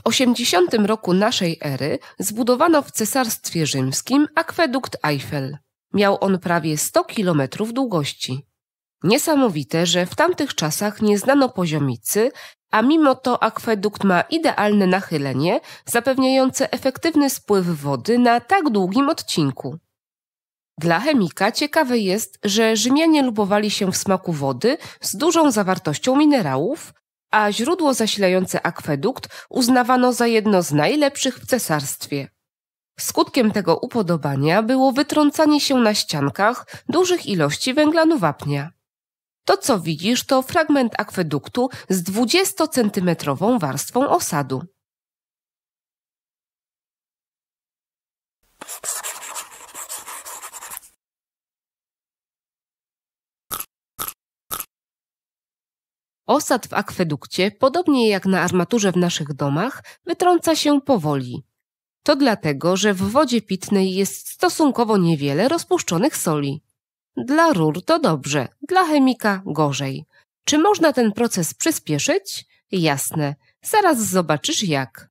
W 80 roku naszej ery zbudowano w Cesarstwie Rzymskim akwedukt Eiffel. Miał on prawie 100 kilometrów długości. Niesamowite, że w tamtych czasach nie znano poziomicy, a mimo to akwedukt ma idealne nachylenie, zapewniające efektywny spływ wody na tak długim odcinku. Dla chemika ciekawe jest, że Rzymianie lubowali się w smaku wody z dużą zawartością minerałów, a źródło zasilające akwedukt uznawano za jedno z najlepszych w cesarstwie. Skutkiem tego upodobania było wytrącanie się na ściankach dużych ilości węglanu wapnia. To, co widzisz, to fragment akweduktu z 20-centymetrową warstwą osadu. Osad w akwedukcie, podobnie jak na armaturze w naszych domach, wytrąca się powoli. To dlatego, że w wodzie pitnej jest stosunkowo niewiele rozpuszczonych soli. Dla rur to dobrze, dla chemika gorzej. Czy można ten proces przyspieszyć? Jasne, zaraz zobaczysz jak.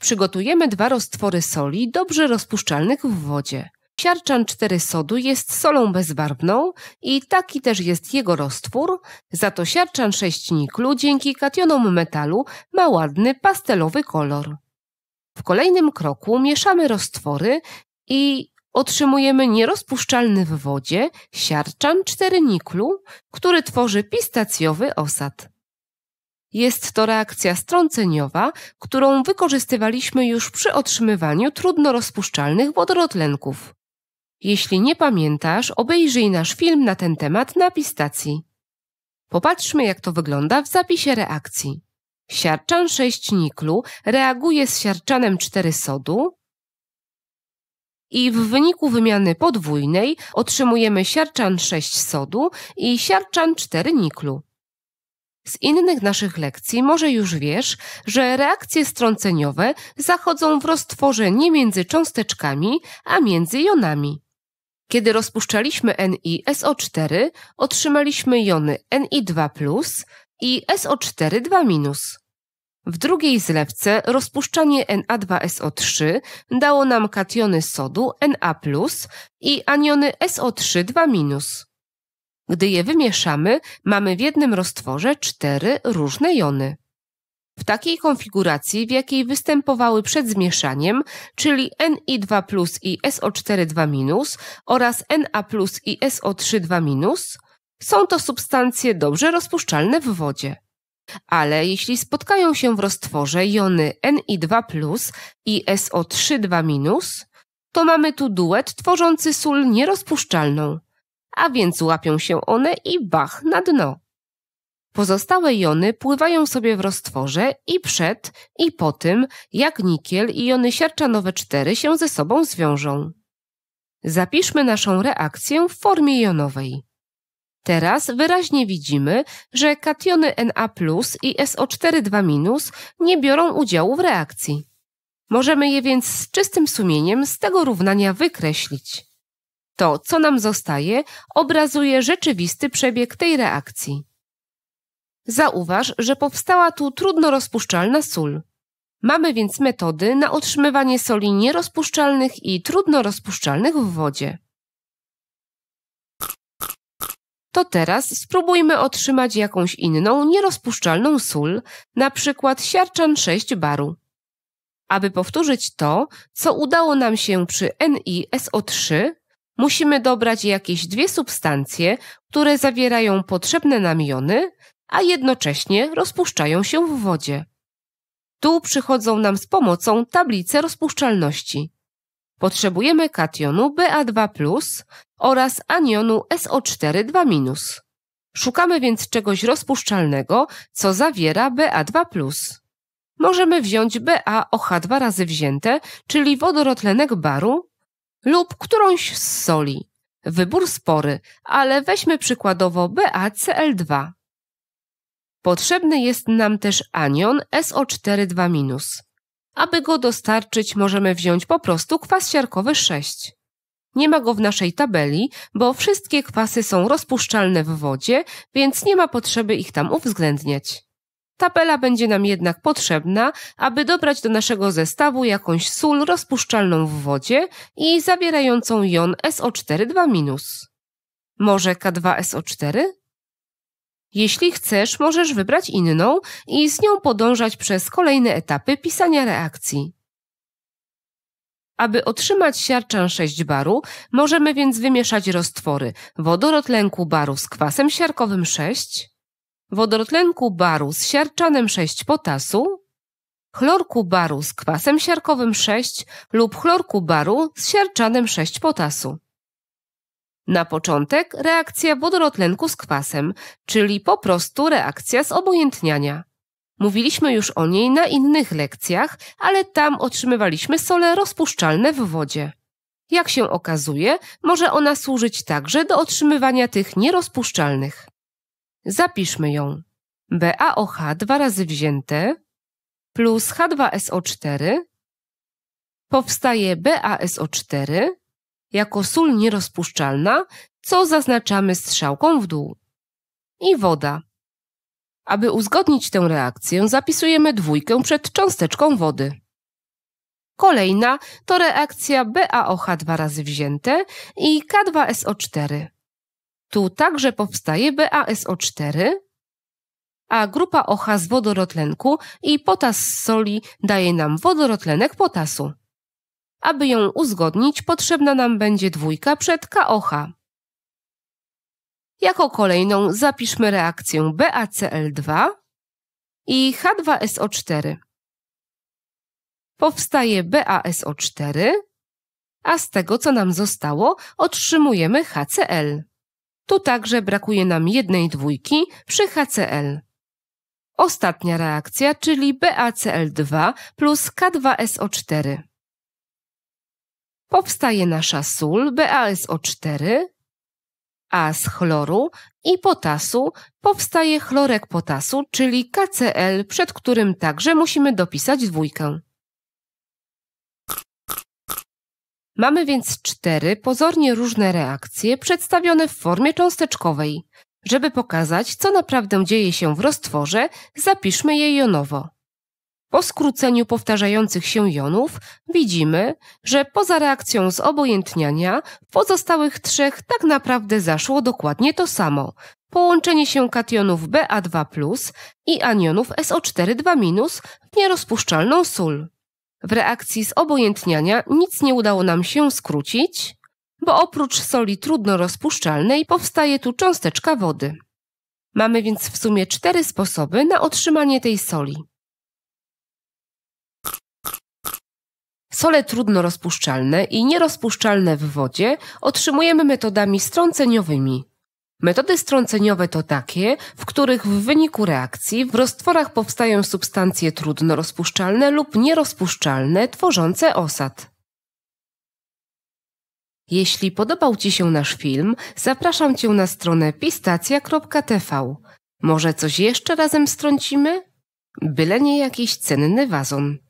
Przygotujemy dwa roztwory soli dobrze rozpuszczalnych w wodzie. Siarczan 4 sodu jest solą bezbarwną i taki też jest jego roztwór, za to siarczan 6 niklu dzięki kationom metalu ma ładny pastelowy kolor. W kolejnym kroku mieszamy roztwory i otrzymujemy nierozpuszczalny w wodzie siarczan 4 niklu, który tworzy pistacjowy osad. Jest to reakcja strąceniowa, którą wykorzystywaliśmy już przy otrzymywaniu trudno rozpuszczalnych wodorotlenków. Jeśli nie pamiętasz, obejrzyj nasz film na ten temat na pistacji. Popatrzmy, jak to wygląda w zapisie reakcji. Siarczan 6 niklu reaguje z siarczanem 4 sodu i w wyniku wymiany podwójnej otrzymujemy siarczan 6 sodu i siarczan 4 niklu. Z innych naszych lekcji może już wiesz, że reakcje strąceniowe zachodzą w roztworze nie między cząsteczkami, a między jonami. Kiedy rozpuszczaliśmy NiSO4, otrzymaliśmy jony Ni2 i SO4-2-. W drugiej zlewce rozpuszczanie Na2SO3 dało nam kationy sodu Na i aniony SO3-2-. Gdy je wymieszamy, mamy w jednym roztworze cztery różne jony w takiej konfiguracji, w jakiej występowały przed zmieszaniem, czyli Ni2 plus i so 42 minus oraz Na plus i so 32 minus, są to substancje dobrze rozpuszczalne w wodzie. Ale jeśli spotkają się w roztworze jony Ni2 plus i so 32 minus, to mamy tu duet tworzący sól nierozpuszczalną, a więc łapią się one i bach na dno. Pozostałe jony pływają sobie w roztworze i przed, i po tym, jak nikiel i jony siarczanowe 4 się ze sobą zwiążą. Zapiszmy naszą reakcję w formie jonowej. Teraz wyraźnie widzimy, że kationy Na i so 42 minus nie biorą udziału w reakcji. Możemy je więc z czystym sumieniem z tego równania wykreślić. To, co nam zostaje, obrazuje rzeczywisty przebieg tej reakcji. Zauważ, że powstała tu trudno rozpuszczalna sól. Mamy więc metody na otrzymywanie soli nierozpuszczalnych i trudno rozpuszczalnych w wodzie. To teraz spróbujmy otrzymać jakąś inną nierozpuszczalną sól, na przykład siarczan 6 baru. Aby powtórzyć to, co udało nam się przy NiSO3, musimy dobrać jakieś dwie substancje, które zawierają potrzebne nam jony, a jednocześnie rozpuszczają się w wodzie. Tu przychodzą nam z pomocą tablice rozpuszczalności. Potrzebujemy kationu Ba2+, oraz anionu SO4-2-. Szukamy więc czegoś rozpuszczalnego, co zawiera Ba2+. Możemy wziąć BaOH dwa razy wzięte, czyli wodorotlenek baru, lub którąś z soli. Wybór spory, ale weźmy przykładowo BaCl2. Potrzebny jest nam też anion SO4-2-. Aby go dostarczyć, możemy wziąć po prostu kwas siarkowy 6. Nie ma go w naszej tabeli, bo wszystkie kwasy są rozpuszczalne w wodzie, więc nie ma potrzeby ich tam uwzględniać. Tabela będzie nam jednak potrzebna, aby dobrać do naszego zestawu jakąś sól rozpuszczalną w wodzie i zawierającą jon SO4-2-. Może K2SO4? Jeśli chcesz, możesz wybrać inną i z nią podążać przez kolejne etapy pisania reakcji. Aby otrzymać siarczan 6 baru, możemy więc wymieszać roztwory wodorotlenku baru z kwasem siarkowym 6, wodorotlenku baru z siarczanem 6 potasu, chlorku baru z kwasem siarkowym 6 lub chlorku baru z siarczanem 6 potasu. Na początek reakcja wodorotlenku z kwasem, czyli po prostu reakcja zobojętniania. Mówiliśmy już o niej na innych lekcjach, ale tam otrzymywaliśmy sole rozpuszczalne w wodzie. Jak się okazuje, może ona służyć także do otrzymywania tych nierozpuszczalnych. Zapiszmy ją. BaOH dwa razy wzięte plus H2SO4 powstaje BaSO4 jako sól nierozpuszczalna, co zaznaczamy strzałką w dół. I woda. Aby uzgodnić tę reakcję, zapisujemy dwójkę przed cząsteczką wody. Kolejna to reakcja BaOH2 razy wzięte i K2SO4. Tu także powstaje BaSO4, a grupa OH z wodorotlenku i potas z soli daje nam wodorotlenek potasu. Aby ją uzgodnić, potrzebna nam będzie dwójka przed KOH. Jako kolejną zapiszmy reakcję BACL2 i H2SO4. Powstaje BaSO4, a z tego co nam zostało otrzymujemy HCl. Tu także brakuje nam jednej dwójki przy HCl. Ostatnia reakcja, czyli BaCl2 plus K2SO4 powstaje nasza sól BASO4, a z chloru i potasu powstaje chlorek potasu, czyli KCl, przed którym także musimy dopisać dwójkę. Mamy więc cztery pozornie różne reakcje przedstawione w formie cząsteczkowej. Żeby pokazać, co naprawdę dzieje się w roztworze, zapiszmy je jonowo. Po skróceniu powtarzających się jonów widzimy, że poza reakcją zobojętniania w pozostałych trzech tak naprawdę zaszło dokładnie to samo. Połączenie się kationów Ba2+, i anionów SO4-2- w nierozpuszczalną sól. W reakcji zobojętniania nic nie udało nam się skrócić, bo oprócz soli trudno rozpuszczalnej powstaje tu cząsteczka wody. Mamy więc w sumie cztery sposoby na otrzymanie tej soli. Sole trudno rozpuszczalne i nierozpuszczalne w wodzie otrzymujemy metodami strąceniowymi. Metody strąceniowe to takie, w których w wyniku reakcji w roztworach powstają substancje trudno rozpuszczalne lub nierozpuszczalne tworzące osad. Jeśli podobał Ci się nasz film, zapraszam Cię na stronę pistacja.tv. Może coś jeszcze razem strącimy? Byle nie jakiś cenny wazon.